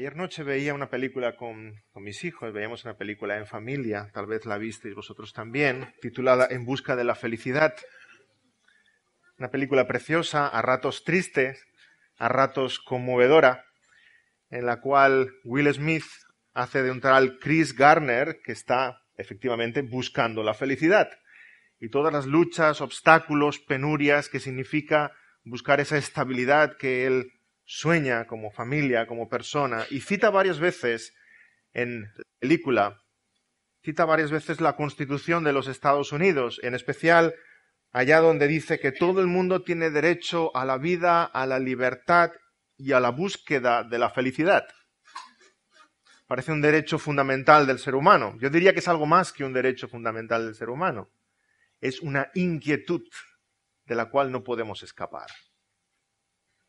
Ayer noche veía una película con, mis hijos, veíamos una película en familia, tal vez la visteis vosotros también, titulada En Busca de la Felicidad. Una película preciosa, a ratos triste, a ratos conmovedora, en la cual Will Smith hace de un tal Chris Garner que está efectivamente buscando la felicidad y todas las luchas, obstáculos, penurias que significa buscar esa estabilidad que él sueña como familia, como persona, y cita varias veces en la película, cita varias veces la Constitución de los Estados Unidos, en especial allá donde dice que todo el mundo tiene derecho a la vida, a la libertad y a la búsqueda de la felicidad. Parece un derecho fundamental del ser humano. Yo diría que es algo más que un derecho fundamental del ser humano. Es una inquietud de la cual no podemos escapar.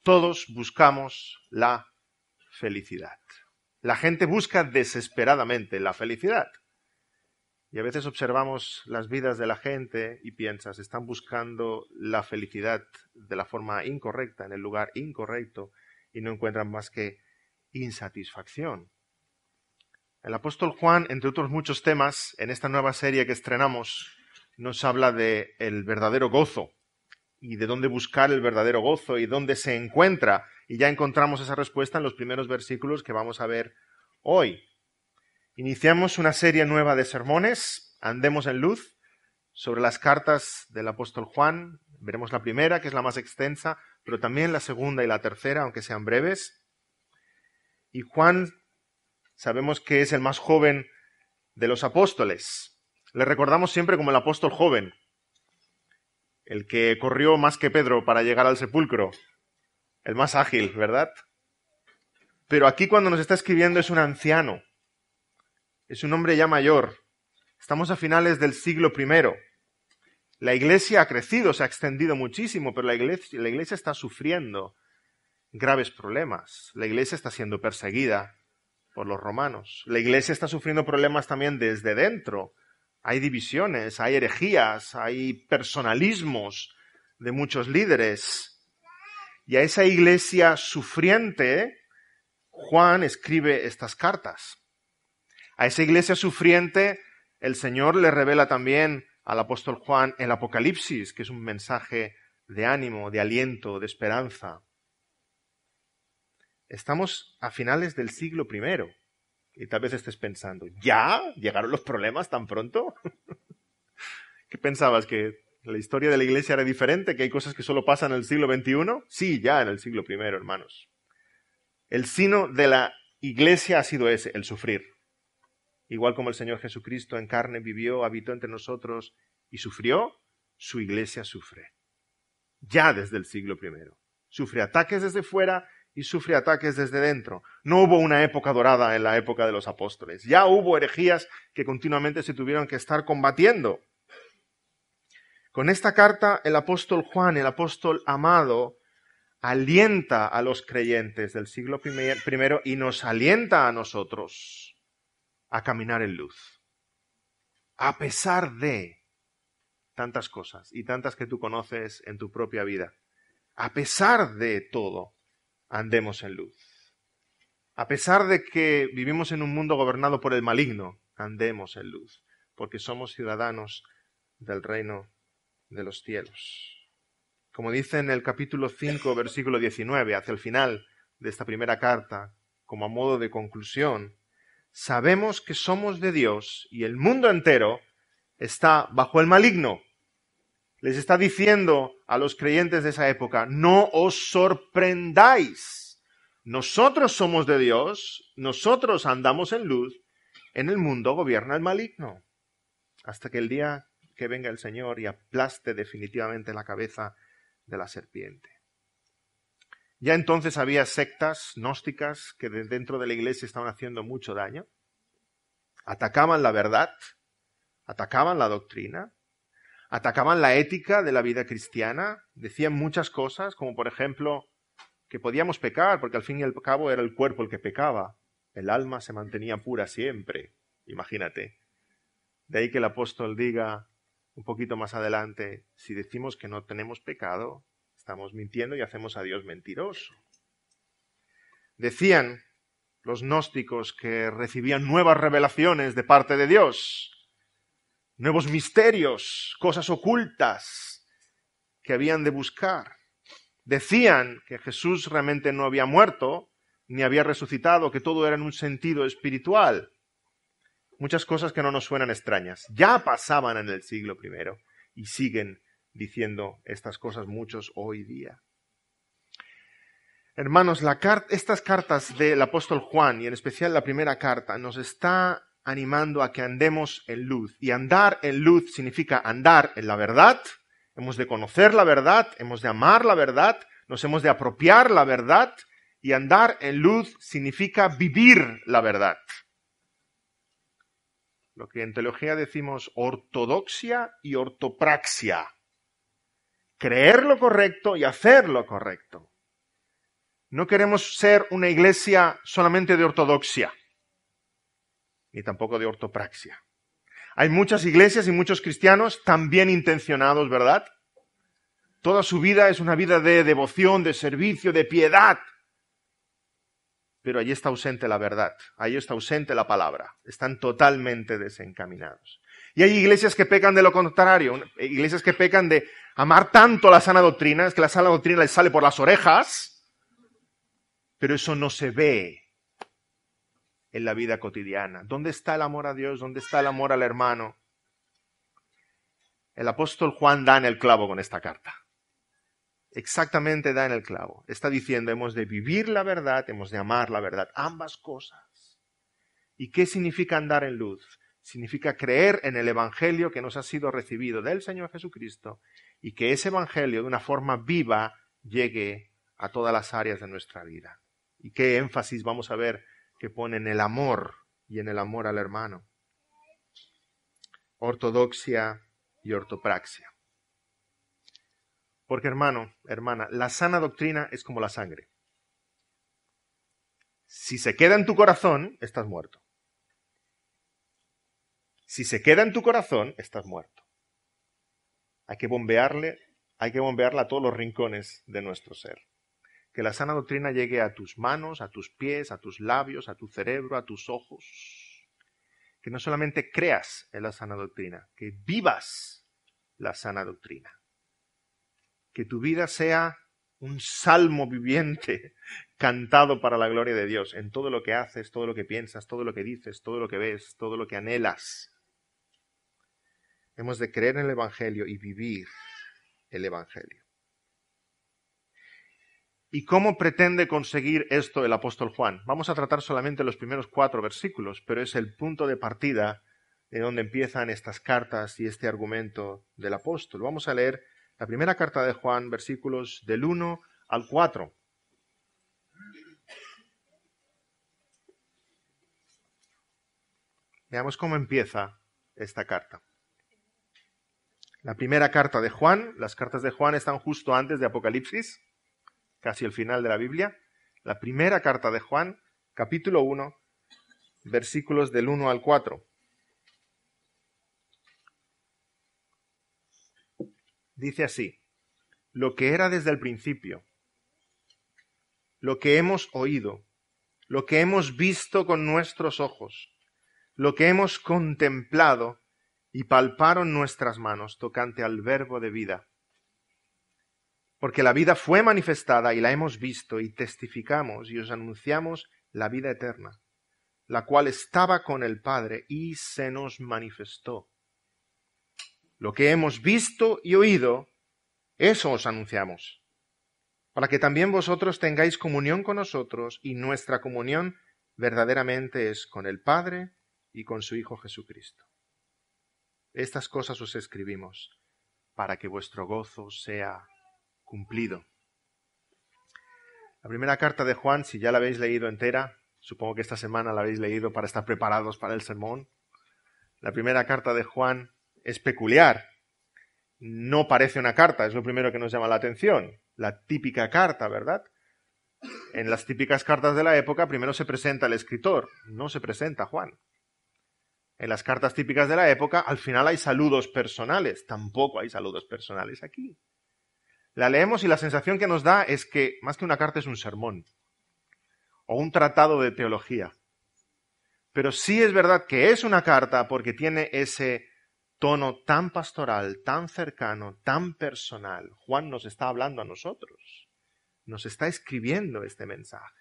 Todos buscamos la felicidad. La gente busca desesperadamente la felicidad. Y a veces observamos las vidas de la gente y piensas, están buscando la felicidad de la forma incorrecta, en el lugar incorrecto, y no encuentran más que insatisfacción. El apóstol Juan, entre otros muchos temas, en esta nueva serie que estrenamos, nos habla de el verdadero gozo y de dónde buscar el verdadero gozo y dónde se encuentra. Y ya encontramos esa respuesta en los primeros versículos que vamos a ver hoy. Iniciamos una serie nueva de sermones, Andemos en Luz, sobre las cartas del apóstol Juan. Veremos la primera, que es la más extensa, pero también la segunda y la tercera, aunque sean breves. Y Juan sabemos que es el más joven de los apóstoles. Le recordamos siempre como el apóstol joven, el que corrió más que Pedro para llegar al sepulcro, el más ágil, ¿verdad? Pero aquí cuando nos está escribiendo es un anciano, es un hombre ya mayor. Estamos a finales del siglo I. La iglesia ha crecido, se ha extendido muchísimo, pero la iglesia, la iglesia está sufriendo graves problemas. La iglesia está siendo perseguida por los romanos. La iglesia está sufriendo problemas también desde dentro hay divisiones, hay herejías, hay personalismos de muchos líderes. Y a esa iglesia sufriente, Juan escribe estas cartas. A esa iglesia sufriente, el Señor le revela también al apóstol Juan el Apocalipsis, que es un mensaje de ánimo, de aliento, de esperanza. Estamos a finales del siglo primero. Y tal vez estés pensando, ¿ya? ¿Llegaron los problemas tan pronto? ¿Qué pensabas? ¿Que la historia de la iglesia era diferente? ¿Que hay cosas que solo pasan en el siglo XXI? Sí, ya en el siglo I, hermanos. El sino de la iglesia ha sido ese, el sufrir. Igual como el Señor Jesucristo en carne vivió, habitó entre nosotros y sufrió, su iglesia sufre. Ya desde el siglo I. Sufre ataques desde fuera, y sufre ataques desde dentro. No hubo una época dorada en la época de los apóstoles. Ya hubo herejías que continuamente se tuvieron que estar combatiendo. Con esta carta, el apóstol Juan, el apóstol amado, alienta a los creyentes del siglo I y nos alienta a nosotros a caminar en luz. A pesar de tantas cosas y tantas que tú conoces en tu propia vida. A pesar de todo, andemos en luz. A pesar de que vivimos en un mundo gobernado por el maligno, andemos en luz, porque somos ciudadanos del reino de los cielos. Como dice en el capítulo 5, versículo 19, hacia el final de esta primera carta, como a modo de conclusión, sabemos que somos de Dios y el mundo entero está bajo el maligno les está diciendo a los creyentes de esa época, no os sorprendáis. Nosotros somos de Dios, nosotros andamos en luz, en el mundo gobierna el maligno. Hasta que el día que venga el Señor y aplaste definitivamente la cabeza de la serpiente. Ya entonces había sectas gnósticas que dentro de la iglesia estaban haciendo mucho daño. Atacaban la verdad, atacaban la doctrina, atacaban la ética de la vida cristiana, decían muchas cosas, como por ejemplo que podíamos pecar, porque al fin y al cabo era el cuerpo el que pecaba, el alma se mantenía pura siempre, imagínate. De ahí que el apóstol diga un poquito más adelante, si decimos que no tenemos pecado, estamos mintiendo y hacemos a Dios mentiroso. Decían los gnósticos que recibían nuevas revelaciones de parte de Dios, nuevos misterios, cosas ocultas que habían de buscar. Decían que Jesús realmente no había muerto ni había resucitado, que todo era en un sentido espiritual. Muchas cosas que no nos suenan extrañas. Ya pasaban en el siglo I y siguen diciendo estas cosas muchos hoy día. Hermanos, estas cartas del apóstol Juan, y en especial la primera carta, nos está animando a que andemos en luz. Y andar en luz significa andar en la verdad. Hemos de conocer la verdad, hemos de amar la verdad, nos hemos de apropiar la verdad. Y andar en luz significa vivir la verdad. Lo que en teología decimos ortodoxia y ortopraxia. Creer lo correcto y hacer lo correcto. No queremos ser una iglesia solamente de ortodoxia ni tampoco de ortopraxia. Hay muchas iglesias y muchos cristianos también intencionados, ¿verdad? Toda su vida es una vida de devoción, de servicio, de piedad. Pero allí está ausente la verdad, allí está ausente la palabra. Están totalmente desencaminados. Y hay iglesias que pecan de lo contrario, iglesias que pecan de amar tanto la sana doctrina, es que la sana doctrina les sale por las orejas, pero eso no se ve en la vida cotidiana. ¿Dónde está el amor a Dios? ¿Dónde está el amor al hermano? El apóstol Juan da en el clavo con esta carta. Exactamente da en el clavo. Está diciendo, hemos de vivir la verdad, hemos de amar la verdad, ambas cosas. ¿Y qué significa andar en luz? Significa creer en el Evangelio que nos ha sido recibido del Señor Jesucristo y que ese Evangelio de una forma viva llegue a todas las áreas de nuestra vida. ¿Y qué énfasis vamos a ver que pone en el amor y en el amor al hermano. Ortodoxia y ortopraxia. Porque hermano, hermana, la sana doctrina es como la sangre. Si se queda en tu corazón, estás muerto. Si se queda en tu corazón, estás muerto. Hay que bombearle, hay que bombearla a todos los rincones de nuestro ser que la sana doctrina llegue a tus manos, a tus pies, a tus labios, a tu cerebro, a tus ojos. Que no solamente creas en la sana doctrina, que vivas la sana doctrina. Que tu vida sea un salmo viviente cantado para la gloria de Dios en todo lo que haces, todo lo que piensas, todo lo que dices, todo lo que ves, todo lo que anhelas. Hemos de creer en el Evangelio y vivir el Evangelio. ¿Y cómo pretende conseguir esto el apóstol Juan? Vamos a tratar solamente los primeros cuatro versículos, pero es el punto de partida de donde empiezan estas cartas y este argumento del apóstol. Vamos a leer la primera carta de Juan, versículos del 1 al 4. Veamos cómo empieza esta carta. La primera carta de Juan, las cartas de Juan están justo antes de Apocalipsis, casi el final de la Biblia, la primera carta de Juan, capítulo 1, versículos del 1 al 4. Dice así, lo que era desde el principio, lo que hemos oído, lo que hemos visto con nuestros ojos, lo que hemos contemplado y palparon nuestras manos tocante al verbo de vida porque la vida fue manifestada y la hemos visto y testificamos y os anunciamos la vida eterna, la cual estaba con el Padre y se nos manifestó. Lo que hemos visto y oído, eso os anunciamos, para que también vosotros tengáis comunión con nosotros y nuestra comunión verdaderamente es con el Padre y con su Hijo Jesucristo. Estas cosas os escribimos, para que vuestro gozo sea cumplido. La primera carta de Juan, si ya la habéis leído entera, supongo que esta semana la habéis leído para estar preparados para el sermón. La primera carta de Juan es peculiar. No parece una carta, es lo primero que nos llama la atención. La típica carta, ¿verdad? En las típicas cartas de la época primero se presenta el escritor, no se presenta Juan. En las cartas típicas de la época al final hay saludos personales, tampoco hay saludos personales aquí. La leemos y la sensación que nos da es que más que una carta es un sermón o un tratado de teología. Pero sí es verdad que es una carta porque tiene ese tono tan pastoral, tan cercano, tan personal. Juan nos está hablando a nosotros, nos está escribiendo este mensaje.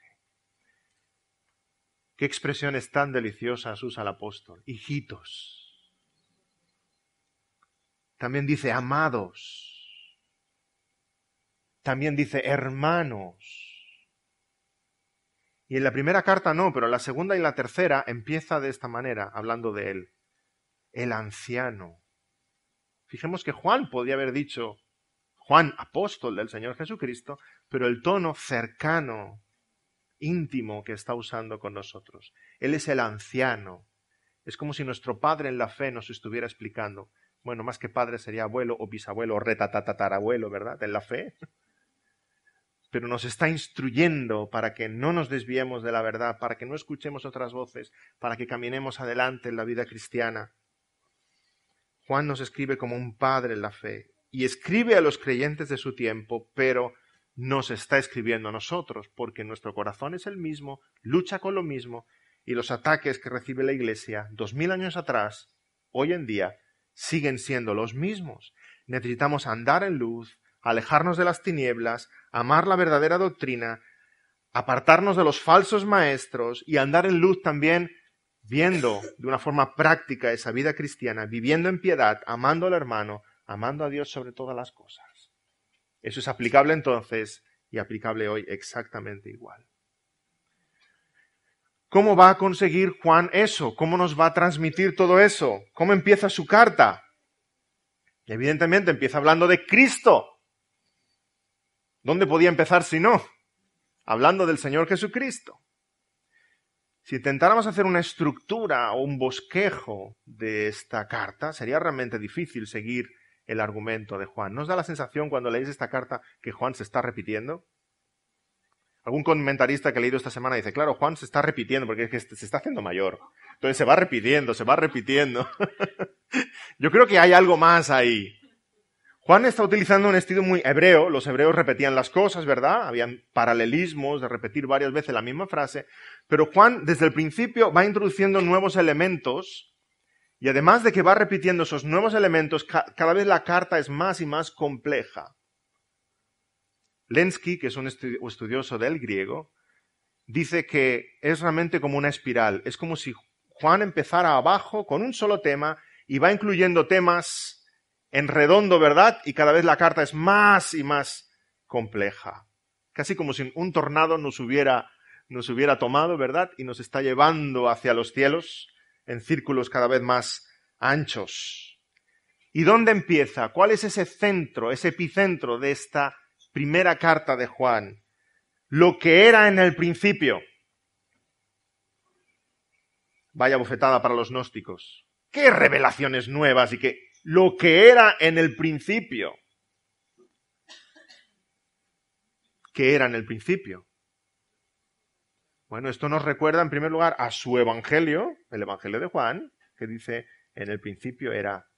Qué expresiones tan deliciosas usa el apóstol. Hijitos. También dice amados también dice hermanos. Y en la primera carta no, pero en la segunda y la tercera empieza de esta manera, hablando de él, el anciano. Fijemos que Juan podía haber dicho, Juan, apóstol del Señor Jesucristo, pero el tono cercano, íntimo que está usando con nosotros. Él es el anciano. Es como si nuestro padre en la fe nos estuviera explicando, bueno, más que padre sería abuelo o bisabuelo o retatatatarabuelo, ¿verdad? En la fe pero nos está instruyendo para que no nos desviemos de la verdad, para que no escuchemos otras voces, para que caminemos adelante en la vida cristiana. Juan nos escribe como un padre en la fe y escribe a los creyentes de su tiempo, pero nos está escribiendo a nosotros, porque nuestro corazón es el mismo, lucha con lo mismo, y los ataques que recibe la Iglesia dos mil años atrás, hoy en día, siguen siendo los mismos. Necesitamos andar en luz, alejarnos de las tinieblas, amar la verdadera doctrina, apartarnos de los falsos maestros y andar en luz también viendo de una forma práctica esa vida cristiana, viviendo en piedad, amando al hermano, amando a Dios sobre todas las cosas. Eso es aplicable entonces y aplicable hoy exactamente igual. ¿Cómo va a conseguir Juan eso? ¿Cómo nos va a transmitir todo eso? ¿Cómo empieza su carta? Evidentemente empieza hablando de Cristo, ¿Dónde podía empezar si no? Hablando del Señor Jesucristo. Si intentáramos hacer una estructura o un bosquejo de esta carta, sería realmente difícil seguir el argumento de Juan. ¿No os da la sensación cuando leéis esta carta que Juan se está repitiendo? Algún comentarista que he leído esta semana dice, claro, Juan se está repitiendo porque es que se está haciendo mayor. Entonces se va repitiendo, se va repitiendo. Yo creo que hay algo más ahí. Juan está utilizando un estilo muy hebreo, los hebreos repetían las cosas, ¿verdad? Habían paralelismos de repetir varias veces la misma frase, pero Juan desde el principio va introduciendo nuevos elementos y además de que va repitiendo esos nuevos elementos, cada vez la carta es más y más compleja. Lenski, que es un estudioso del griego, dice que es realmente como una espiral, es como si Juan empezara abajo con un solo tema y va incluyendo temas en redondo, ¿verdad? Y cada vez la carta es más y más compleja. Casi como si un tornado nos hubiera, nos hubiera tomado, ¿verdad? Y nos está llevando hacia los cielos en círculos cada vez más anchos. ¿Y dónde empieza? ¿Cuál es ese centro, ese epicentro de esta primera carta de Juan? Lo que era en el principio. Vaya bofetada para los gnósticos. ¿Qué revelaciones nuevas y qué lo que era en el principio. ¿Qué era en el principio? Bueno, esto nos recuerda en primer lugar a su Evangelio, el Evangelio de Juan, que dice, en el principio era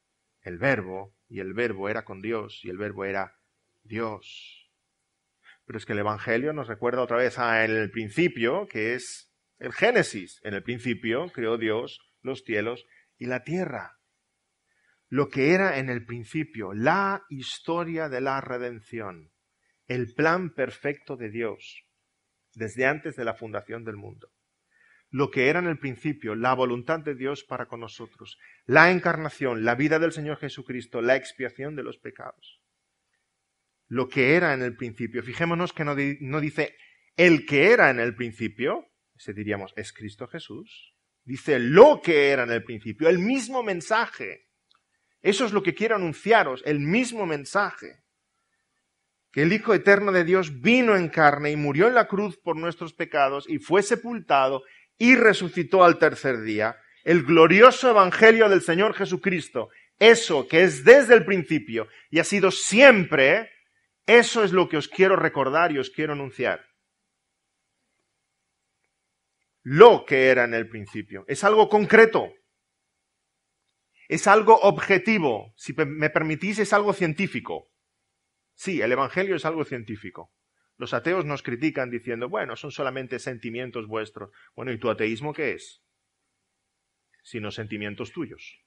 el verbo, y el verbo era con Dios, y el verbo era Dios. Pero es que el Evangelio nos recuerda otra vez a el principio, que es el Génesis. En el principio creó Dios los cielos y la tierra lo que era en el principio, la historia de la redención, el plan perfecto de Dios desde antes de la fundación del mundo. Lo que era en el principio, la voluntad de Dios para con nosotros, la encarnación, la vida del Señor Jesucristo, la expiación de los pecados. Lo que era en el principio. Fijémonos que no, dice el que era en el principio, ese diríamos es Cristo Jesús. Dice lo que era en el principio, el mismo mensaje eso es lo que quiero anunciaros, el mismo mensaje. Que el Hijo Eterno de Dios vino en carne y murió en la cruz por nuestros pecados y fue sepultado y resucitó al tercer día. El glorioso Evangelio del Señor Jesucristo, eso que es desde el principio y ha sido siempre, eso es lo que os quiero recordar y os quiero anunciar. Lo que era en el principio. Es algo concreto, es algo objetivo. Si me permitís, es algo científico. Sí, el Evangelio es algo científico. Los ateos nos critican diciendo, bueno, son solamente sentimientos vuestros. Bueno, ¿y tu ateísmo qué es? Sino sentimientos tuyos.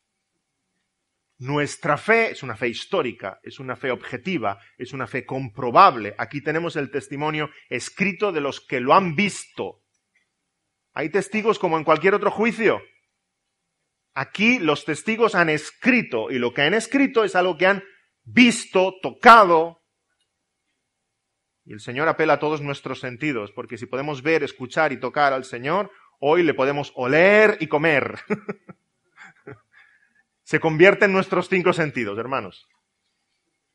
Nuestra fe es una fe histórica, es una fe objetiva, es una fe comprobable. Aquí tenemos el testimonio escrito de los que lo han visto. Hay testigos como en cualquier otro juicio. Aquí los testigos han escrito y lo que han escrito es algo que han visto, tocado. Y el Señor apela a todos nuestros sentidos, porque si podemos ver, escuchar y tocar al Señor, hoy le podemos oler y comer. Se convierte en nuestros cinco sentidos, hermanos.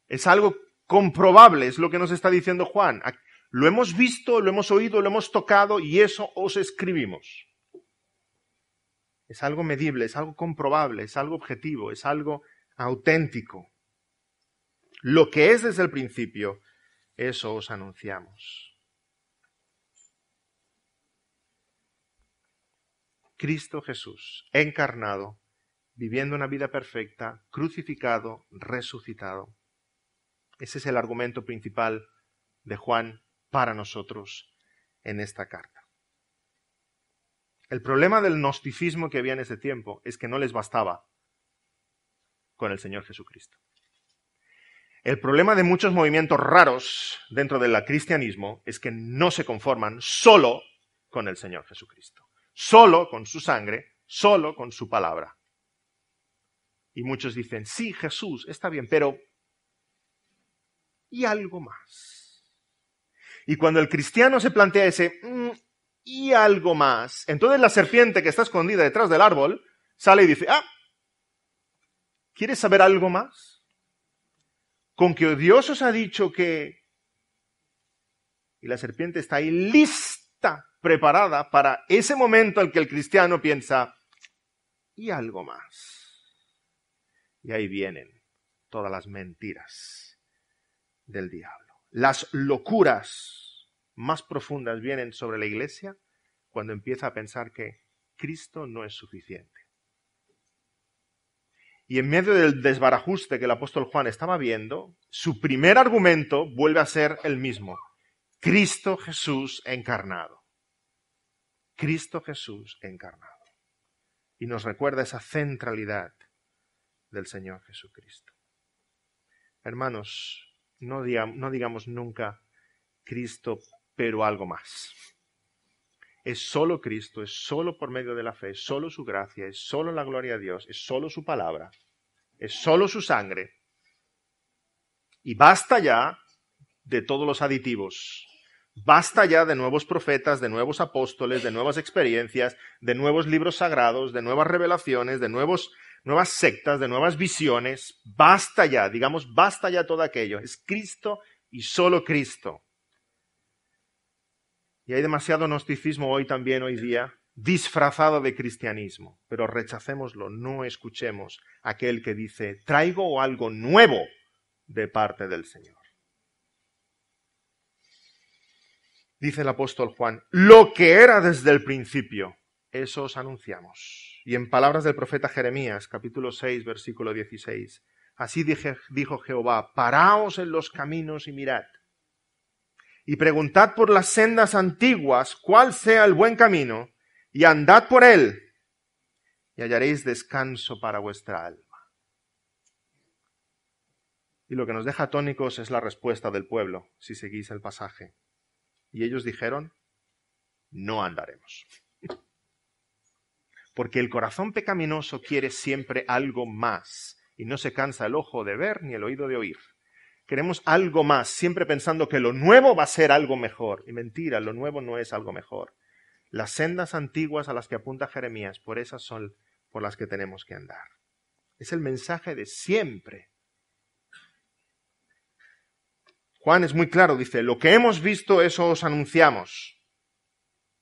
Es algo comprobable, es lo que nos está diciendo Juan. Lo hemos visto, lo hemos oído, lo hemos tocado y eso os escribimos es algo medible, es algo comprobable, es algo objetivo, es algo auténtico. Lo que es desde el principio, eso os anunciamos. Cristo Jesús, encarnado, viviendo una vida perfecta, crucificado, resucitado. Ese es el argumento principal de Juan para nosotros en esta carta. El problema del gnosticismo que había en ese tiempo es que no les bastaba con el Señor Jesucristo. El problema de muchos movimientos raros dentro del cristianismo es que no se conforman solo con el Señor Jesucristo, solo con su sangre, solo con su palabra. Y muchos dicen, sí, Jesús, está bien, pero... ¿Y algo más? Y cuando el cristiano se plantea ese, mm, y algo más. Entonces la serpiente que está escondida detrás del árbol sale y dice, ah, ¿quieres saber algo más? Con que Dios os ha dicho que... Y la serpiente está ahí lista, preparada para ese momento al que el cristiano piensa, y algo más. Y ahí vienen todas las mentiras del diablo, las locuras más profundas vienen sobre la iglesia cuando empieza a pensar que Cristo no es suficiente. Y en medio del desbarajuste que el apóstol Juan estaba viendo, su primer argumento vuelve a ser el mismo. Cristo Jesús encarnado. Cristo Jesús encarnado. Y nos recuerda esa centralidad del Señor Jesucristo. Hermanos, no, digamos, no digamos nunca Cristo pero algo más. Es solo Cristo, es solo por medio de la fe, es solo su gracia, es solo la gloria de Dios, es solo su palabra, es solo su sangre. Y basta ya de todos los aditivos. Basta ya de nuevos profetas, de nuevos apóstoles, de nuevas experiencias, de nuevos libros sagrados, de nuevas revelaciones, de nuevos, nuevas sectas, de nuevas visiones. Basta ya, digamos, basta ya todo aquello. Es Cristo y solo Cristo. Y hay demasiado gnosticismo hoy también, hoy día, disfrazado de cristianismo. Pero rechacémoslo, no escuchemos aquel que dice, traigo algo nuevo de parte del Señor. Dice el apóstol Juan, lo que era desde el principio, eso os anunciamos. Y en palabras del profeta Jeremías, capítulo 6, versículo 16, así dijo Jehová, paraos en los caminos y mirad y preguntad por las sendas antiguas cuál sea el buen camino, y andad por él, y hallaréis descanso para vuestra alma. Y lo que nos deja tónicos es la respuesta del pueblo, si seguís el pasaje. Y ellos dijeron, no andaremos. Porque el corazón pecaminoso quiere siempre algo más, y no se cansa el ojo de ver ni el oído de oír. Queremos algo más, siempre pensando que lo nuevo va a ser algo mejor. Y mentira, lo nuevo no es algo mejor. Las sendas antiguas a las que apunta Jeremías, por esas son por las que tenemos que andar. Es el mensaje de siempre. Juan es muy claro, dice, lo que hemos visto, eso os anunciamos.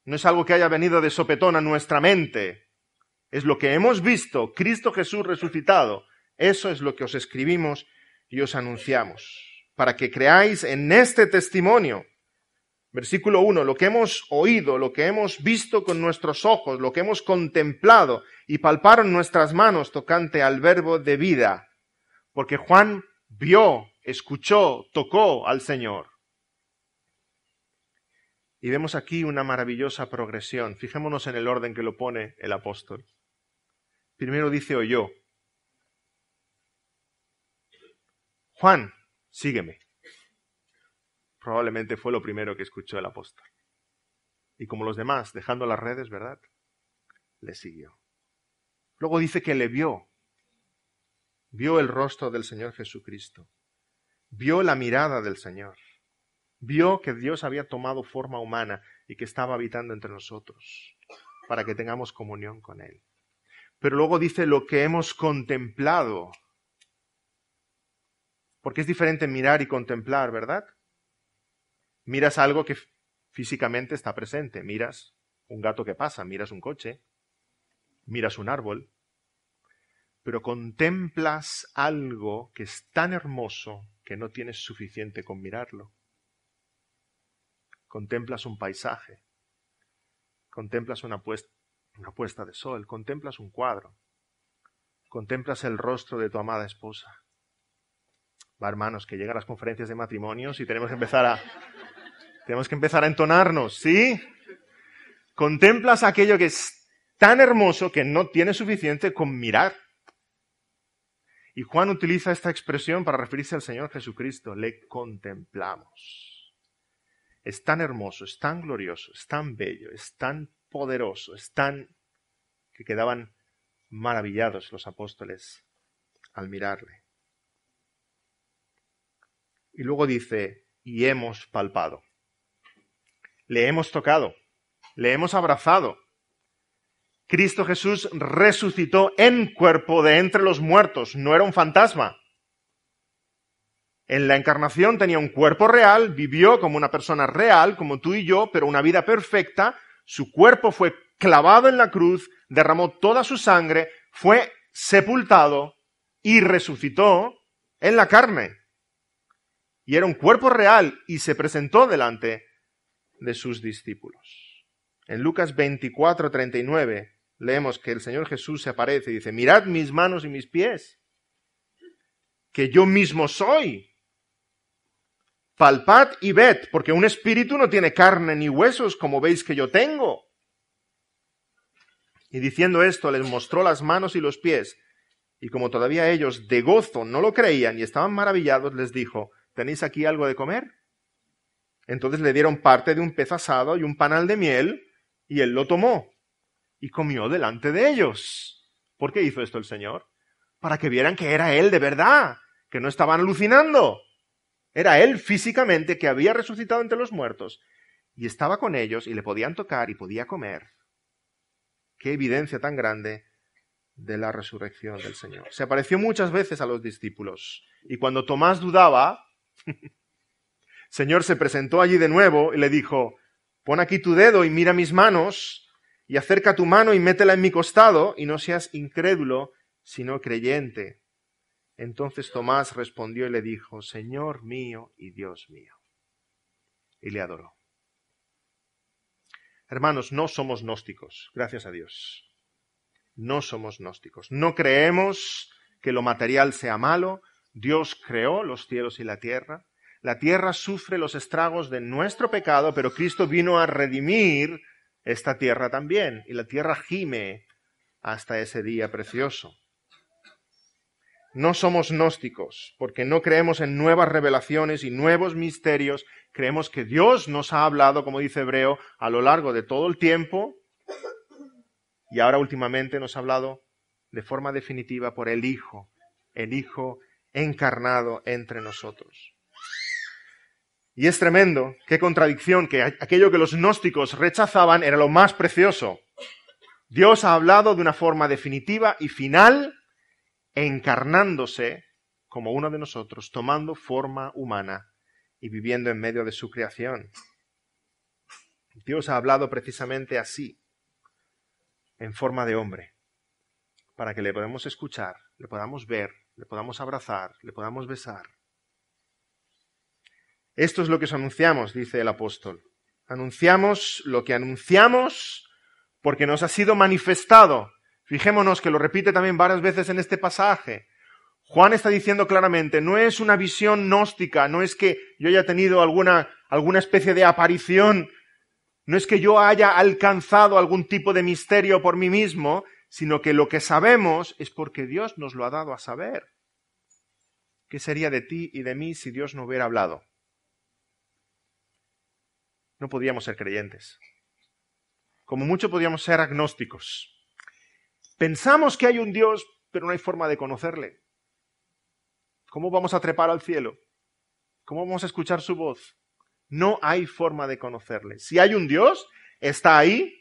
No es algo que haya venido de sopetón a nuestra mente. Es lo que hemos visto, Cristo Jesús resucitado. Eso es lo que os escribimos y os anunciamos, para que creáis en este testimonio. Versículo 1, lo que hemos oído, lo que hemos visto con nuestros ojos, lo que hemos contemplado y palparon nuestras manos tocante al verbo de vida, porque Juan vio, escuchó, tocó al Señor. Y vemos aquí una maravillosa progresión. Fijémonos en el orden que lo pone el apóstol. Primero dice oyó, Juan, sígueme. Probablemente fue lo primero que escuchó el apóstol. Y como los demás, dejando las redes, ¿verdad? Le siguió. Luego dice que le vio. Vio el rostro del Señor Jesucristo. Vio la mirada del Señor. Vio que Dios había tomado forma humana y que estaba habitando entre nosotros para que tengamos comunión con Él. Pero luego dice lo que hemos contemplado porque es diferente mirar y contemplar, ¿verdad? Miras algo que físicamente está presente, miras un gato que pasa, miras un coche, miras un árbol, pero contemplas algo que es tan hermoso que no tienes suficiente con mirarlo. Contemplas un paisaje, contemplas una puesta, una puesta de sol, contemplas un cuadro, contemplas el rostro de tu amada esposa, Va, hermanos, que llegan las conferencias de matrimonios y tenemos que empezar a. tenemos que empezar a entonarnos, ¿sí? Contemplas aquello que es tan hermoso que no tiene suficiente con mirar. Y Juan utiliza esta expresión para referirse al Señor Jesucristo. Le contemplamos. Es tan hermoso, es tan glorioso, es tan bello, es tan poderoso, es tan que quedaban maravillados los apóstoles al mirarle. Y luego dice, y hemos palpado. Le hemos tocado, le hemos abrazado. Cristo Jesús resucitó en cuerpo de entre los muertos, no era un fantasma. En la encarnación tenía un cuerpo real, vivió como una persona real, como tú y yo, pero una vida perfecta. Su cuerpo fue clavado en la cruz, derramó toda su sangre, fue sepultado y resucitó en la carne y era un cuerpo real y se presentó delante de sus discípulos. En Lucas 24, 39 leemos que el Señor Jesús se aparece y dice, mirad mis manos y mis pies, que yo mismo soy. Palpad y ved, porque un espíritu no tiene carne ni huesos como veis que yo tengo. Y diciendo esto, les mostró las manos y los pies. Y como todavía ellos de gozo no lo creían y estaban maravillados, les dijo, ¿tenéis aquí algo de comer? Entonces le dieron parte de un pez asado y un panal de miel, y él lo tomó y comió delante de ellos. ¿Por qué hizo esto el Señor? Para que vieran que era Él de verdad, que no estaban alucinando. Era Él físicamente que había resucitado entre los muertos y estaba con ellos y le podían tocar y podía comer. Qué evidencia tan grande de la resurrección del Señor. Se apareció muchas veces a los discípulos y cuando Tomás dudaba, Señor se presentó allí de nuevo y le dijo, pon aquí tu dedo y mira mis manos, y acerca tu mano y métela en mi costado, y no seas incrédulo, sino creyente. Entonces Tomás respondió y le dijo, Señor mío y Dios mío. Y le adoró. Hermanos, no somos gnósticos, gracias a Dios. No somos gnósticos. No creemos que lo material sea malo, Dios creó los cielos y la tierra. La tierra sufre los estragos de nuestro pecado, pero Cristo vino a redimir esta tierra también, y la tierra gime hasta ese día precioso. No somos gnósticos, porque no creemos en nuevas revelaciones y nuevos misterios, creemos que Dios nos ha hablado, como dice Hebreo, a lo largo de todo el tiempo, y ahora últimamente nos ha hablado de forma definitiva por el Hijo. El Hijo encarnado entre nosotros. Y es tremendo, qué contradicción, que aquello que los gnósticos rechazaban era lo más precioso. Dios ha hablado de una forma definitiva y final, encarnándose como uno de nosotros, tomando forma humana y viviendo en medio de su creación. Dios ha hablado precisamente así, en forma de hombre, para que le podamos escuchar, le podamos ver le podamos abrazar, le podamos besar. Esto es lo que os anunciamos, dice el apóstol. Anunciamos lo que anunciamos porque nos ha sido manifestado. Fijémonos que lo repite también varias veces en este pasaje. Juan está diciendo claramente, no es una visión gnóstica, no es que yo haya tenido alguna, alguna especie de aparición, no es que yo haya alcanzado algún tipo de misterio por mí mismo, sino que lo que sabemos es porque Dios nos lo ha dado a saber. ¿Qué sería de ti y de mí si Dios no hubiera hablado? No podíamos ser creyentes. Como mucho podíamos ser agnósticos. Pensamos que hay un Dios, pero no hay forma de conocerle. ¿Cómo vamos a trepar al cielo? ¿Cómo vamos a escuchar su voz? No hay forma de conocerle. Si hay un Dios, está ahí,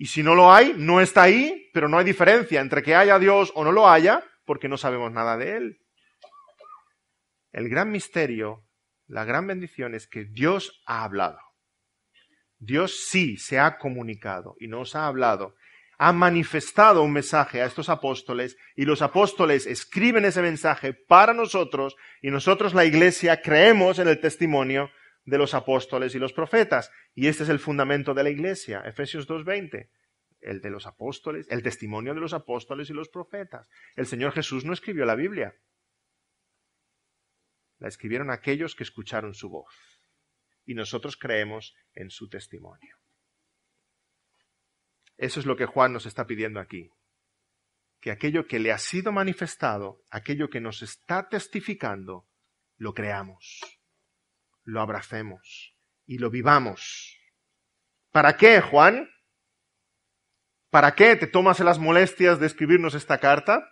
y si no lo hay, no está ahí, pero no hay diferencia entre que haya Dios o no lo haya, porque no sabemos nada de Él. El gran misterio, la gran bendición es que Dios ha hablado. Dios sí se ha comunicado y nos ha hablado. Ha manifestado un mensaje a estos apóstoles y los apóstoles escriben ese mensaje para nosotros y nosotros la iglesia creemos en el testimonio de los apóstoles y los profetas. Y este es el fundamento de la iglesia, Efesios 2.20, el de los apóstoles, el testimonio de los apóstoles y los profetas. El Señor Jesús no escribió la Biblia, la escribieron aquellos que escucharon su voz. Y nosotros creemos en su testimonio. Eso es lo que Juan nos está pidiendo aquí. Que aquello que le ha sido manifestado, aquello que nos está testificando, lo creamos lo abracemos y lo vivamos. ¿Para qué, Juan? ¿Para qué te tomas las molestias de escribirnos esta carta?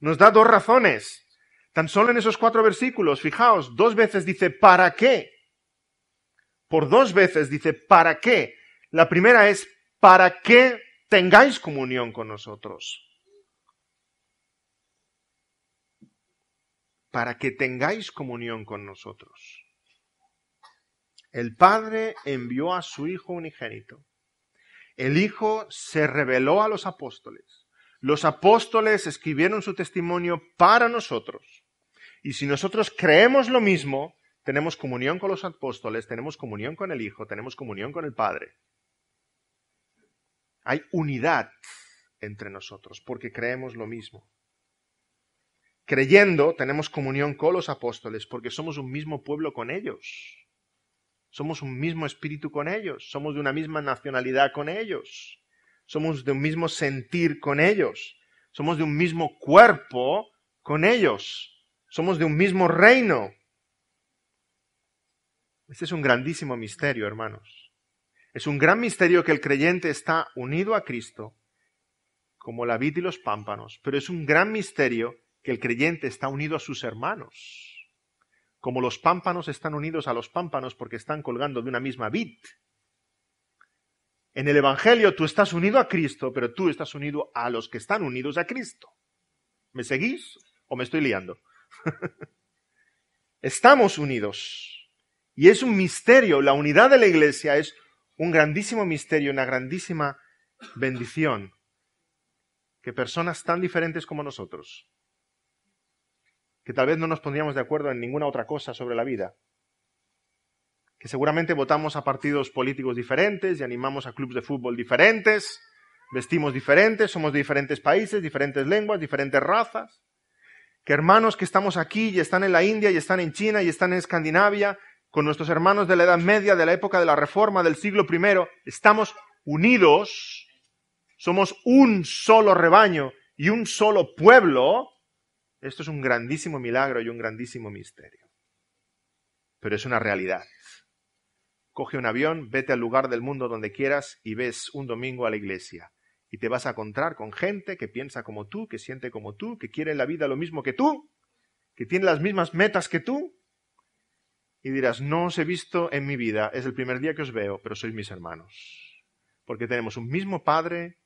Nos da dos razones. Tan solo en esos cuatro versículos, fijaos, dos veces dice ¿para qué? Por dos veces dice ¿para qué? La primera es ¿para qué tengáis comunión con nosotros? Para que tengáis comunión con nosotros. El Padre envió a su Hijo unigénito. El Hijo se reveló a los apóstoles. Los apóstoles escribieron su testimonio para nosotros. Y si nosotros creemos lo mismo, tenemos comunión con los apóstoles, tenemos comunión con el Hijo, tenemos comunión con el Padre. Hay unidad entre nosotros porque creemos lo mismo. Creyendo tenemos comunión con los apóstoles porque somos un mismo pueblo con ellos. Somos un mismo espíritu con ellos, somos de una misma nacionalidad con ellos, somos de un mismo sentir con ellos, somos de un mismo cuerpo con ellos, somos de un mismo reino. Este es un grandísimo misterio, hermanos. Es un gran misterio que el creyente está unido a Cristo, como la vid y los pámpanos, pero es un gran misterio que el creyente está unido a sus hermanos como los pámpanos están unidos a los pámpanos porque están colgando de una misma vid. En el Evangelio tú estás unido a Cristo, pero tú estás unido a los que están unidos a Cristo. ¿Me seguís o me estoy liando? Estamos unidos. Y es un misterio. La unidad de la iglesia es un grandísimo misterio, una grandísima bendición. Que personas tan diferentes como nosotros, que tal vez no nos pondríamos de acuerdo en ninguna otra cosa sobre la vida, que seguramente votamos a partidos políticos diferentes y animamos a clubes de fútbol diferentes, vestimos diferentes, somos de diferentes países, diferentes lenguas, diferentes razas, que hermanos que estamos aquí y están en la India y están en China y están en Escandinavia, con nuestros hermanos de la Edad Media, de la época de la Reforma, del siglo I, estamos unidos, somos un solo rebaño y un solo pueblo, esto es un grandísimo milagro y un grandísimo misterio. Pero es una realidad. Coge un avión, vete al lugar del mundo donde quieras y ves un domingo a la iglesia. Y te vas a encontrar con gente que piensa como tú, que siente como tú, que quiere en la vida lo mismo que tú, que tiene las mismas metas que tú. Y dirás, no os he visto en mi vida, es el primer día que os veo, pero sois mis hermanos. Porque tenemos un mismo Padre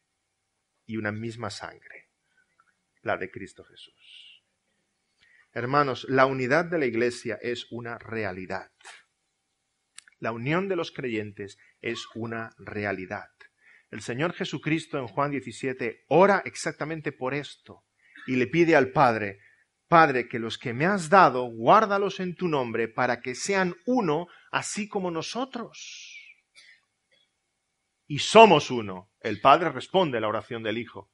y una misma sangre, la de Cristo Jesús. Hermanos, la unidad de la Iglesia es una realidad. La unión de los creyentes es una realidad. El Señor Jesucristo en Juan 17 ora exactamente por esto y le pide al Padre, Padre, que los que me has dado, guárdalos en tu nombre para que sean uno, así como nosotros. Y somos uno. El Padre responde la oración del Hijo.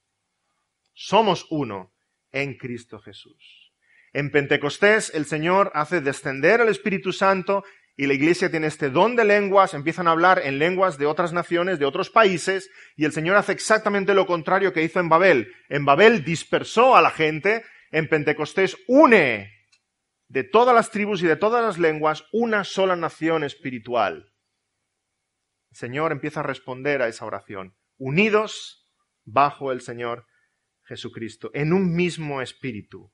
Somos uno en Cristo Jesús. En Pentecostés el Señor hace descender el Espíritu Santo y la iglesia tiene este don de lenguas, empiezan a hablar en lenguas de otras naciones, de otros países, y el Señor hace exactamente lo contrario que hizo en Babel. En Babel dispersó a la gente, en Pentecostés une de todas las tribus y de todas las lenguas una sola nación espiritual. El Señor empieza a responder a esa oración, unidos bajo el Señor Jesucristo, en un mismo espíritu.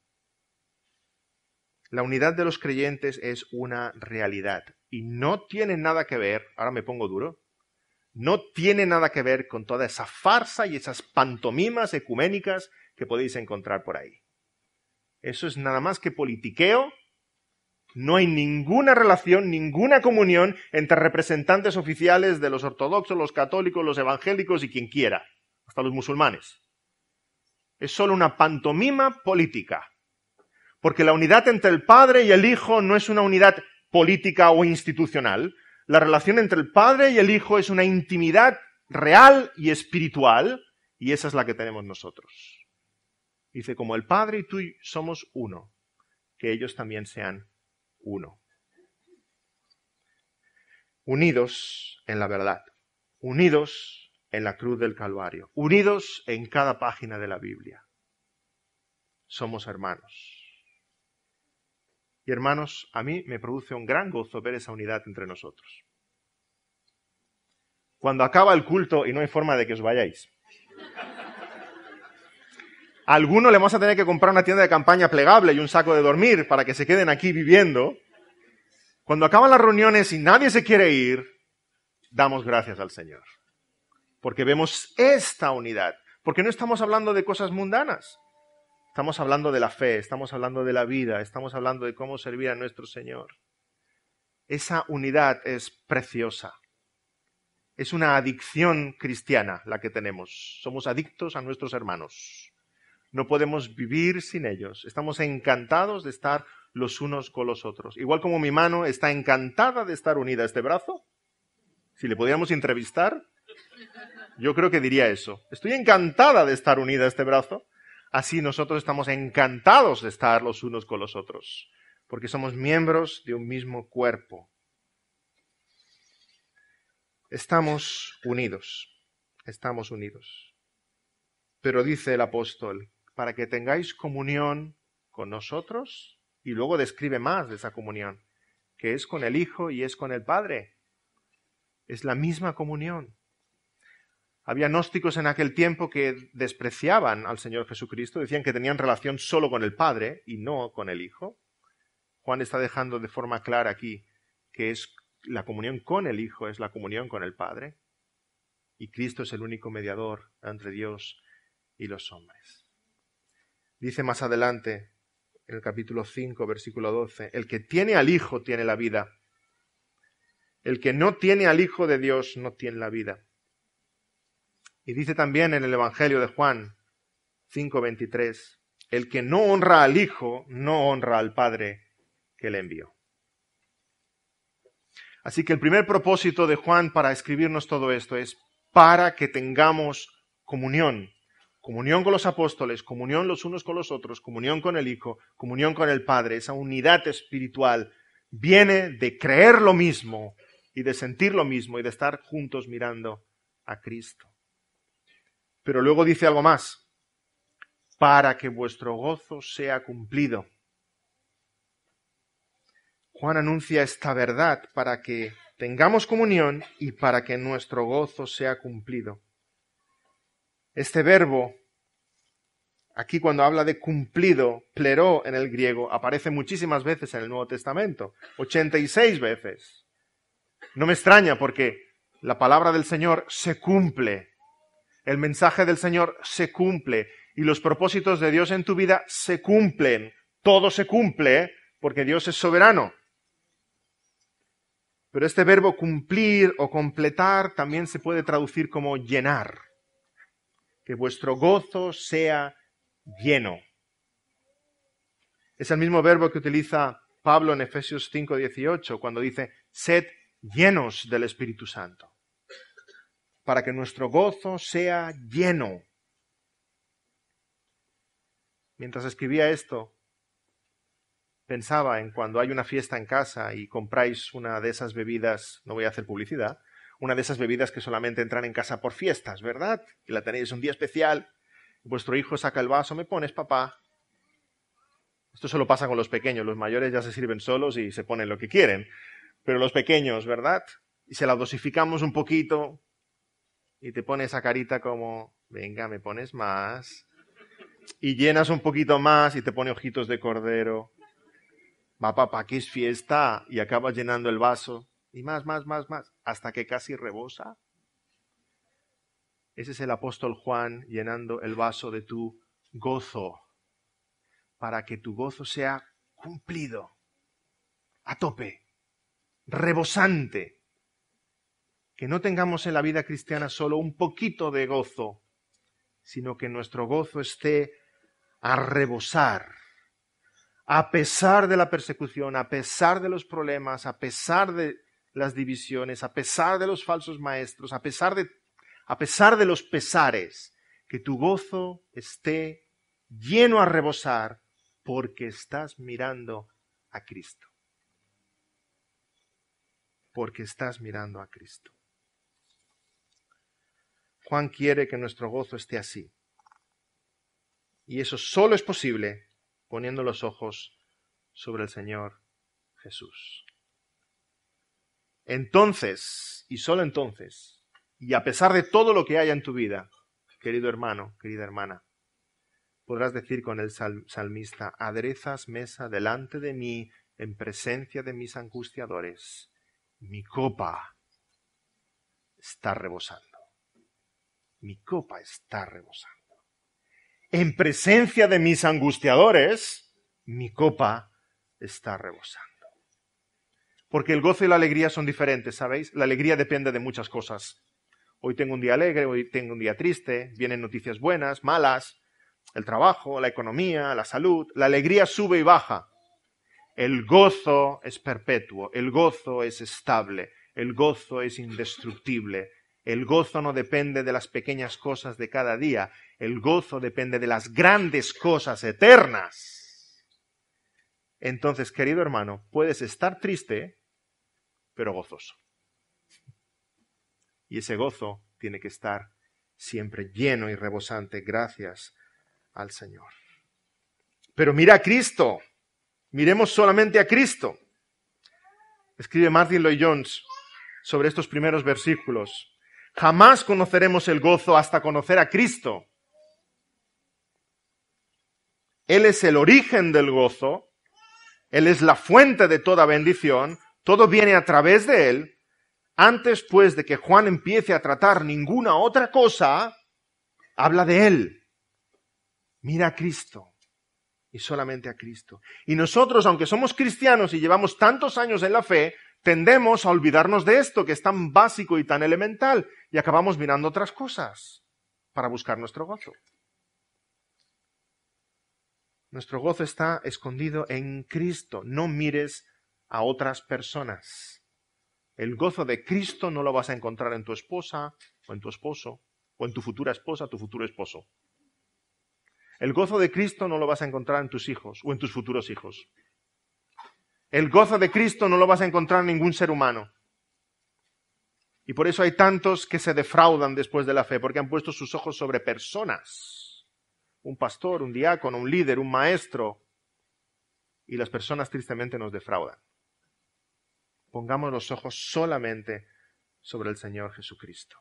La unidad de los creyentes es una realidad y no tiene nada que ver, ahora me pongo duro, no tiene nada que ver con toda esa farsa y esas pantomimas ecuménicas que podéis encontrar por ahí. Eso es nada más que politiqueo. No hay ninguna relación, ninguna comunión entre representantes oficiales de los ortodoxos, los católicos, los evangélicos y quien quiera, hasta los musulmanes. Es solo una pantomima política porque la unidad entre el padre y el hijo no es una unidad política o institucional. La relación entre el padre y el hijo es una intimidad real y espiritual, y esa es la que tenemos nosotros. Dice, como el padre y tú somos uno, que ellos también sean uno. Unidos en la verdad, unidos en la cruz del Calvario, unidos en cada página de la Biblia. Somos hermanos. Y hermanos, a mí me produce un gran gozo ver esa unidad entre nosotros. Cuando acaba el culto y no hay forma de que os vayáis. alguno le vamos a tener que comprar una tienda de campaña plegable y un saco de dormir para que se queden aquí viviendo. Cuando acaban las reuniones y nadie se quiere ir, damos gracias al Señor. Porque vemos esta unidad. Porque no estamos hablando de cosas mundanas. Estamos hablando de la fe, estamos hablando de la vida, estamos hablando de cómo servir a nuestro Señor. Esa unidad es preciosa. Es una adicción cristiana la que tenemos. Somos adictos a nuestros hermanos. No podemos vivir sin ellos. Estamos encantados de estar los unos con los otros. Igual como mi mano está encantada de estar unida a este brazo, si le pudiéramos entrevistar, yo creo que diría eso. Estoy encantada de estar unida a este brazo Así nosotros estamos encantados de estar los unos con los otros, porque somos miembros de un mismo cuerpo. Estamos unidos, estamos unidos. Pero dice el apóstol, para que tengáis comunión con nosotros, y luego describe más de esa comunión, que es con el Hijo y es con el Padre. Es la misma comunión. Había gnósticos en aquel tiempo que despreciaban al Señor Jesucristo, decían que tenían relación solo con el Padre y no con el Hijo. Juan está dejando de forma clara aquí que es la comunión con el Hijo es la comunión con el Padre y Cristo es el único mediador entre Dios y los hombres. Dice más adelante, en el capítulo 5, versículo 12, el que tiene al Hijo tiene la vida. El que no tiene al Hijo de Dios no tiene la vida. Y dice también en el Evangelio de Juan 5:23, el que no honra al Hijo, no honra al Padre que le envió. Así que el primer propósito de Juan para escribirnos todo esto es para que tengamos comunión, comunión con los apóstoles, comunión los unos con los otros, comunión con el Hijo, comunión con el Padre. Esa unidad espiritual viene de creer lo mismo y de sentir lo mismo y de estar juntos mirando a Cristo. Pero luego dice algo más, para que vuestro gozo sea cumplido. Juan anuncia esta verdad para que tengamos comunión y para que nuestro gozo sea cumplido. Este verbo, aquí cuando habla de cumplido, pleró en el griego, aparece muchísimas veces en el Nuevo Testamento, 86 veces. No me extraña porque la palabra del Señor se cumple el mensaje del Señor se cumple y los propósitos de Dios en tu vida se cumplen. Todo se cumple porque Dios es soberano. Pero este verbo cumplir o completar también se puede traducir como llenar. Que vuestro gozo sea lleno. Es el mismo verbo que utiliza Pablo en Efesios 5:18 cuando dice, sed llenos del Espíritu Santo para que nuestro gozo sea lleno. Mientras escribía esto, pensaba en cuando hay una fiesta en casa y compráis una de esas bebidas, no voy a hacer publicidad, una de esas bebidas que solamente entran en casa por fiestas, ¿verdad? Y la tenéis un día especial, vuestro hijo saca el vaso, me pones, papá. Esto solo pasa con los pequeños, los mayores ya se sirven solos y se ponen lo que quieren, pero los pequeños, ¿verdad? Y se la dosificamos un poquito, y te pone esa carita como, venga, me pones más. Y llenas un poquito más y te pone ojitos de cordero. Va, papá, que es fiesta. Y acabas llenando el vaso. Y más, más, más, más. Hasta que casi rebosa. Ese es el apóstol Juan llenando el vaso de tu gozo. Para que tu gozo sea cumplido. A tope. Rebosante que no tengamos en la vida cristiana solo un poquito de gozo, sino que nuestro gozo esté a rebosar, a pesar de la persecución, a pesar de los problemas, a pesar de las divisiones, a pesar de los falsos maestros, a pesar de, a pesar de los pesares, que tu gozo esté lleno a rebosar porque estás mirando a Cristo. Porque estás mirando a Cristo. Juan quiere que nuestro gozo esté así. Y eso solo es posible poniendo los ojos sobre el Señor Jesús. Entonces, y solo entonces, y a pesar de todo lo que haya en tu vida, querido hermano, querida hermana, podrás decir con el salmista, aderezas mesa delante de mí en presencia de mis angustiadores, mi copa está rebosando mi copa está rebosando. En presencia de mis angustiadores, mi copa está rebosando. Porque el gozo y la alegría son diferentes, ¿sabéis? La alegría depende de muchas cosas. Hoy tengo un día alegre, hoy tengo un día triste, vienen noticias buenas, malas, el trabajo, la economía, la salud. La alegría sube y baja. El gozo es perpetuo, el gozo es estable, el gozo es indestructible, el gozo no depende de las pequeñas cosas de cada día, el gozo depende de las grandes cosas eternas. Entonces, querido hermano, puedes estar triste, pero gozoso. Y ese gozo tiene que estar siempre lleno y rebosante gracias al Señor. Pero mira a Cristo, miremos solamente a Cristo. Escribe Martin Lloyd Jones sobre estos primeros versículos Jamás conoceremos el gozo hasta conocer a Cristo. Él es el origen del gozo, Él es la fuente de toda bendición, todo viene a través de Él. Antes pues de que Juan empiece a tratar ninguna otra cosa, habla de Él. Mira a Cristo y solamente a Cristo. Y nosotros, aunque somos cristianos y llevamos tantos años en la fe, tendemos a olvidarnos de esto que es tan básico y tan elemental y acabamos mirando otras cosas para buscar nuestro gozo. Nuestro gozo está escondido en Cristo. No mires a otras personas. El gozo de Cristo no lo vas a encontrar en tu esposa o en tu esposo o en tu futura esposa, tu futuro esposo. El gozo de Cristo no lo vas a encontrar en tus hijos o en tus futuros hijos. El gozo de Cristo no lo vas a encontrar en ningún ser humano. Y por eso hay tantos que se defraudan después de la fe, porque han puesto sus ojos sobre personas. Un pastor, un diácono, un líder, un maestro. Y las personas tristemente nos defraudan. Pongamos los ojos solamente sobre el Señor Jesucristo.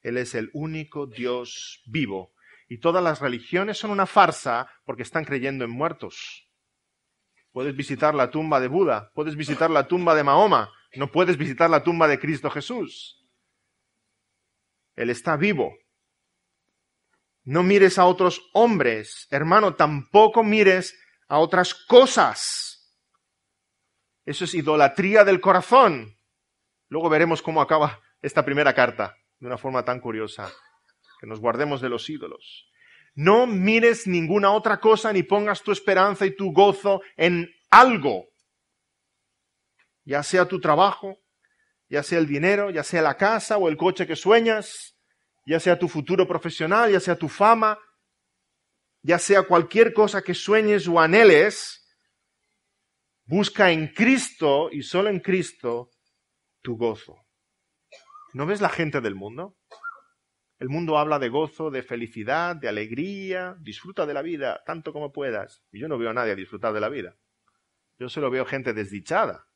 Él es el único Dios vivo. Y todas las religiones son una farsa porque están creyendo en muertos. Puedes visitar la tumba de Buda, puedes visitar la tumba de Mahoma, no puedes visitar la tumba de Cristo Jesús. Él está vivo. No mires a otros hombres, hermano, tampoco mires a otras cosas. Eso es idolatría del corazón. Luego veremos cómo acaba esta primera carta, de una forma tan curiosa. Que nos guardemos de los ídolos. No mires ninguna otra cosa ni pongas tu esperanza y tu gozo en algo, ya sea tu trabajo, ya sea el dinero, ya sea la casa o el coche que sueñas, ya sea tu futuro profesional, ya sea tu fama, ya sea cualquier cosa que sueñes o anheles, busca en Cristo y solo en Cristo tu gozo. ¿No ves la gente del mundo? El mundo habla de gozo, de felicidad, de alegría, disfruta de la vida tanto como puedas. Y yo no veo a nadie disfrutar de la vida. Yo solo veo gente desdichada.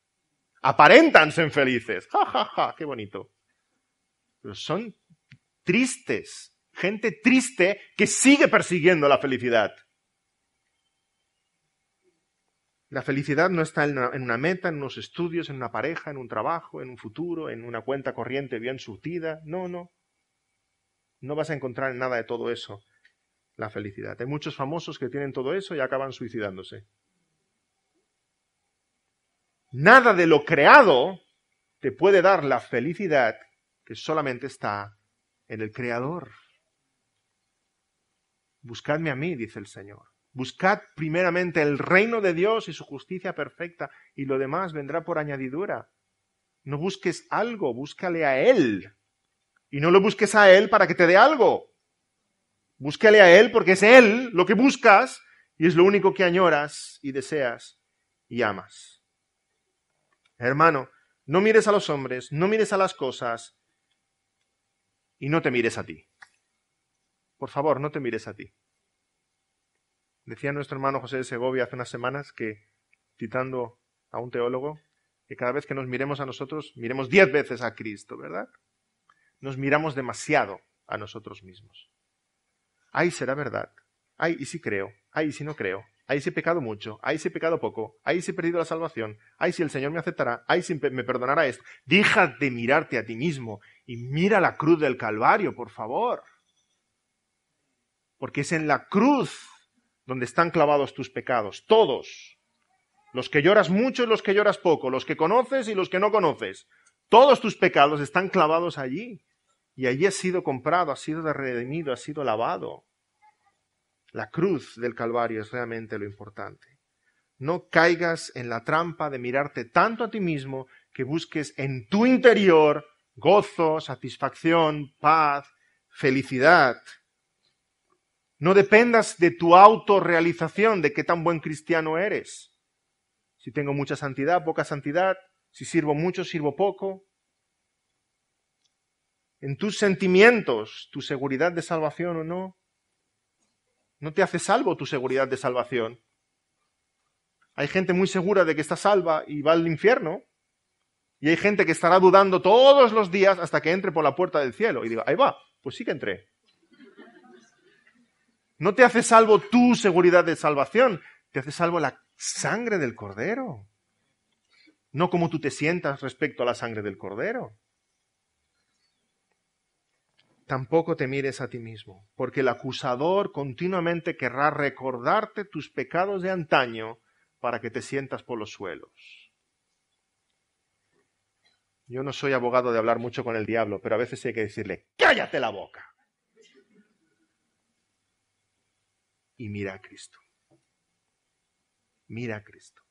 Aparentan ser felices. Ja, ja, ja, qué bonito. Pero son tristes. Gente triste que sigue persiguiendo la felicidad. La felicidad no está en una, en una, meta, en unos estudios, en una pareja, en un trabajo, en un futuro, en una cuenta corriente bien surtida. No, no. No vas a encontrar nada de todo eso la felicidad. Hay muchos famosos que tienen todo eso y acaban suicidándose. Nada de lo creado te puede dar la felicidad que solamente está en el Creador. Buscadme a mí, dice el Señor. Buscad primeramente el reino de Dios y su justicia perfecta, y lo demás vendrá por añadidura. No busques algo, búscale a Él. Y no lo busques a Él para que te dé algo. Búscale a Él porque es Él lo que buscas y es lo único que añoras y deseas y amas. Hermano, no mires a los hombres, no mires a las cosas y no te mires a ti. Por favor, no te mires a ti. Decía nuestro hermano José de Segovia hace unas semanas que, citando a un teólogo, que cada vez que nos miremos a nosotros, miremos diez veces a Cristo, ¿verdad? nos miramos demasiado a nosotros mismos. Ay, será verdad. Ay, y si creo. Ay, y si no creo. Ay, si he pecado mucho. ahí si he pecado poco. ahí si he perdido la salvación. Ay, si el Señor me aceptará. Ay, si me perdonará esto. Deja de mirarte a ti mismo y mira la cruz del Calvario, por favor. Porque es en la cruz donde están clavados tus pecados, todos. Los que lloras mucho y los que lloras poco, los que conoces y los que no conoces. Todos tus pecados están clavados allí. Y allí ha sido comprado, ha sido redimido, ha sido lavado. La cruz del Calvario es realmente lo importante. No caigas en la trampa de mirarte tanto a ti mismo que busques en tu interior gozo, satisfacción, paz, felicidad. No dependas de tu autorrealización, de qué tan buen cristiano eres. Si tengo mucha santidad, poca santidad, si sirvo mucho, sirvo poco en tus sentimientos, tu seguridad de salvación o no. No te hace salvo tu seguridad de salvación. Hay gente muy segura de que está salva y va al infierno. Y hay gente que estará dudando todos los días hasta que entre por la puerta del cielo y diga, ahí va, pues sí que entré. No te hace salvo tu seguridad de salvación, te hace salvo la sangre del cordero. No como tú te sientas respecto a la sangre del cordero tampoco te mires a ti mismo, porque el acusador continuamente querrá recordarte tus pecados de antaño para que te sientas por los suelos. Yo no soy abogado de hablar mucho con el diablo, pero a veces hay que decirle, cállate la boca. Y mira a Cristo. Mira a Cristo.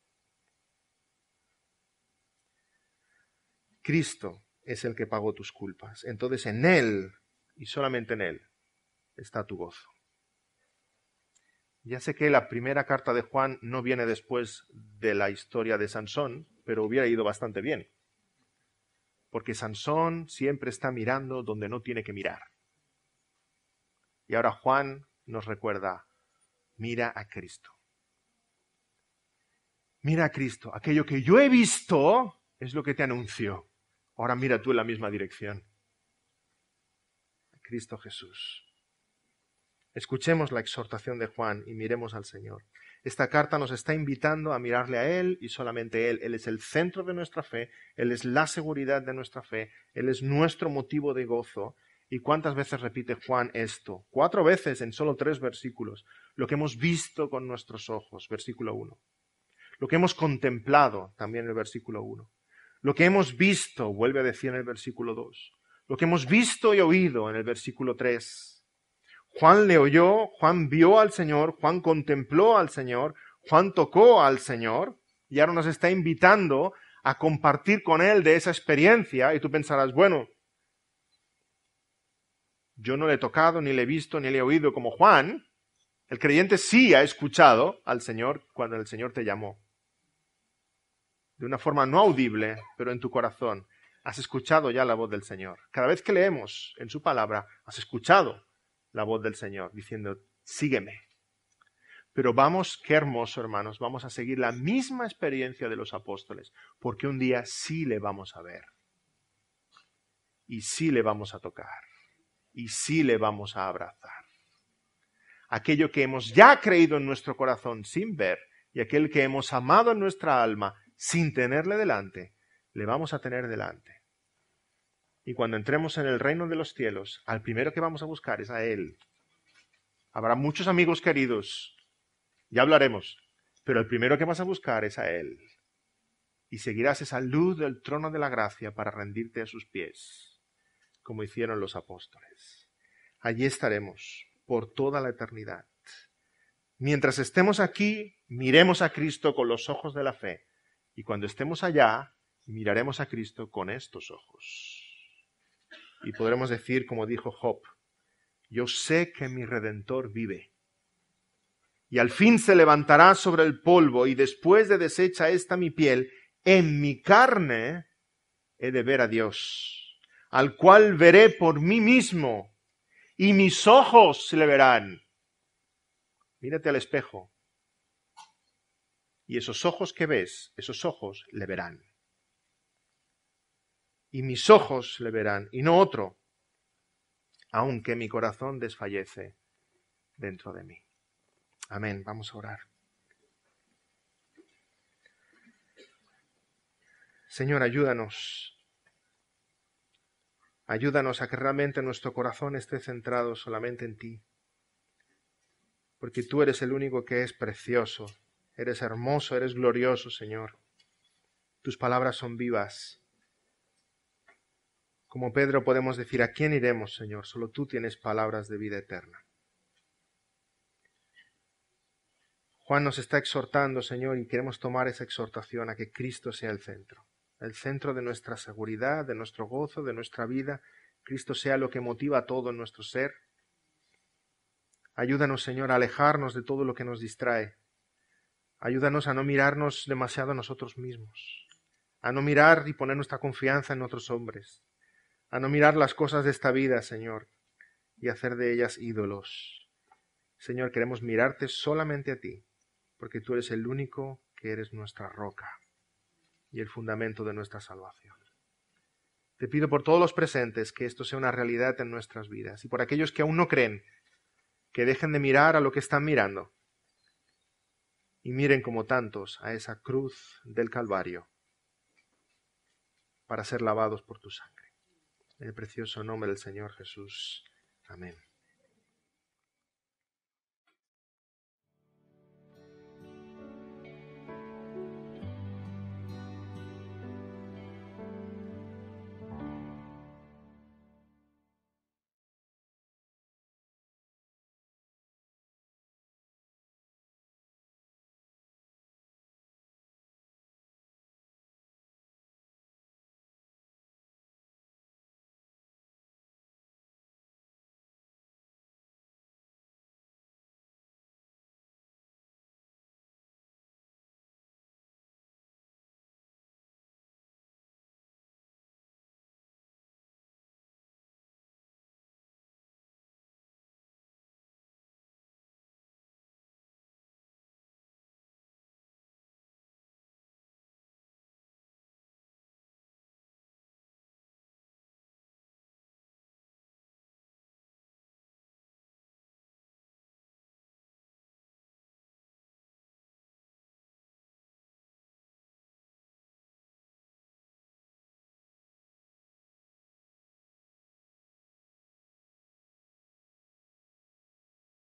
Cristo es el que pagó tus culpas. Entonces en Él y solamente en Él está tu gozo. Ya sé que la primera carta de Juan no viene después de la historia de Sansón, pero hubiera ido bastante bien. Porque Sansón siempre está mirando donde no tiene que mirar. Y ahora Juan nos recuerda, mira a Cristo. Mira a Cristo. Aquello que yo he visto es lo que te anuncio. Ahora mira tú en la misma dirección. Cristo Jesús. Escuchemos la exhortación de Juan y miremos al Señor. Esta carta nos está invitando a mirarle a Él y solamente Él. Él es el centro de nuestra fe, Él es la seguridad de nuestra fe, Él es nuestro motivo de gozo. ¿Y cuántas veces repite Juan esto? Cuatro veces en solo tres versículos. Lo que hemos visto con nuestros ojos, versículo 1. Lo que hemos contemplado, también el versículo 1. Lo que hemos visto, vuelve a decir en el versículo 2 lo que hemos visto y oído en el versículo 3. Juan le oyó, Juan vio al Señor, Juan contempló al Señor, Juan tocó al Señor y ahora nos está invitando a compartir con él de esa experiencia y tú pensarás, bueno, yo no le he tocado, ni le he visto, ni le he oído como Juan. El creyente sí ha escuchado al Señor cuando el Señor te llamó. De una forma no audible, pero en tu corazón has escuchado ya la voz del Señor. Cada vez que leemos en su palabra, has escuchado la voz del Señor diciendo, sígueme. Pero vamos, qué hermoso hermanos, vamos a seguir la misma experiencia de los apóstoles, porque un día sí le vamos a ver. Y sí le vamos a tocar. Y sí le vamos a abrazar. Aquello que hemos ya creído en nuestro corazón sin ver, y aquel que hemos amado en nuestra alma sin tenerle delante, le vamos a tener delante. Y cuando entremos en el reino de los cielos, al primero que vamos a buscar es a Él. Habrá muchos amigos queridos, ya hablaremos, pero el primero que vas a buscar es a Él. Y seguirás esa luz del trono de la gracia para rendirte a sus pies, como hicieron los apóstoles. Allí estaremos por toda la eternidad. Mientras estemos aquí, miremos a Cristo con los ojos de la fe. Y cuando estemos allá, miraremos a Cristo con estos ojos. Y podremos decir, como dijo Job, yo sé que mi redentor vive. Y al fin se levantará sobre el polvo y después de deshecha esta mi piel, en mi carne he de ver a Dios, al cual veré por mí mismo y mis ojos le verán. Mírate al espejo y esos ojos que ves, esos ojos le verán y mis ojos le verán, y no otro, aunque mi corazón desfallece dentro de mí. Amén. Vamos a orar. Señor, ayúdanos. Ayúdanos a que realmente nuestro corazón esté centrado solamente en ti. Porque tú eres el único que es precioso, eres hermoso, eres glorioso, Señor. Tus palabras son vivas como Pedro podemos decir, ¿a quién iremos, Señor? Solo tú tienes palabras de vida eterna. Juan nos está exhortando, Señor, y queremos tomar esa exhortación a que Cristo sea el centro, el centro de nuestra seguridad, de nuestro gozo, de nuestra vida. Cristo sea lo que motiva todo en nuestro ser. Ayúdanos, Señor, a alejarnos de todo lo que nos distrae. Ayúdanos a no mirarnos demasiado a nosotros mismos, a no mirar y poner nuestra confianza en otros hombres, a no mirar las cosas de esta vida, Señor, y hacer de ellas ídolos. Señor, queremos mirarte solamente a ti, porque tú eres el único que eres nuestra roca y el fundamento de nuestra salvación. Te pido por todos los presentes que esto sea una realidad en nuestras vidas y por aquellos que aún no creen, que dejen de mirar a lo que están mirando y miren como tantos a esa cruz del Calvario para ser lavados por tu sangre. En el precioso nombre del Señor Jesús. Amén.